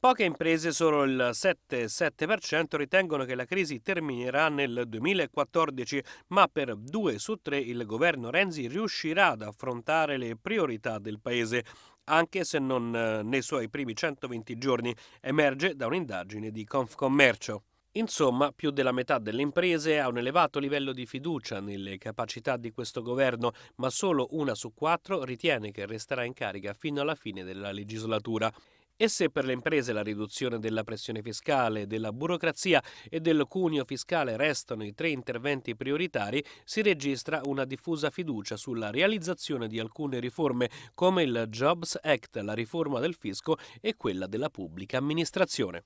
Poche imprese, solo il 7,7%, ritengono che la crisi terminerà nel 2014, ma per due su tre il governo Renzi riuscirà ad affrontare le priorità del Paese, anche se non eh, nei suoi primi 120 giorni, emerge da un'indagine di Confcommercio. Insomma, più della metà delle imprese ha un elevato livello di fiducia nelle capacità di questo governo, ma solo una su quattro ritiene che resterà in carica fino alla fine della legislatura. E se per le imprese la riduzione della pressione fiscale, della burocrazia e del cuneo fiscale restano i tre interventi prioritari, si registra una diffusa fiducia sulla realizzazione di alcune riforme come il Jobs Act, la riforma del fisco e quella della pubblica amministrazione.